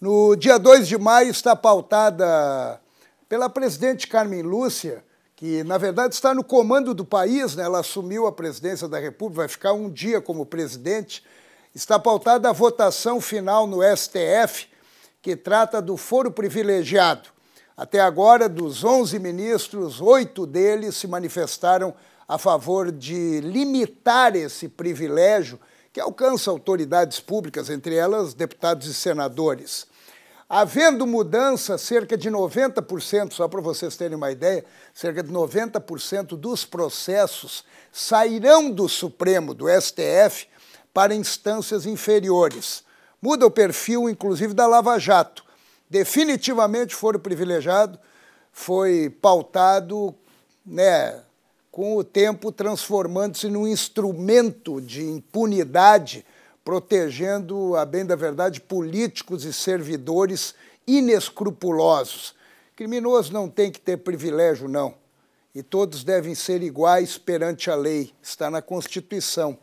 No dia 2 de maio está pautada pela presidente Carmen Lúcia, que na verdade está no comando do país, né? ela assumiu a presidência da República, vai ficar um dia como presidente. Está pautada a votação final no STF, que trata do foro privilegiado. Até agora, dos 11 ministros, oito deles se manifestaram a favor de limitar esse privilégio que alcança autoridades públicas, entre elas deputados e senadores. Havendo mudança, cerca de 90%, só para vocês terem uma ideia, cerca de 90% dos processos sairão do Supremo, do STF, para instâncias inferiores. Muda o perfil, inclusive, da Lava Jato. Definitivamente foram privilegiado, foi pautado né, com o tempo transformando-se num instrumento de impunidade protegendo, a bem da verdade, políticos e servidores inescrupulosos. Criminoso não tem que ter privilégio, não. E todos devem ser iguais perante a lei. Está na Constituição.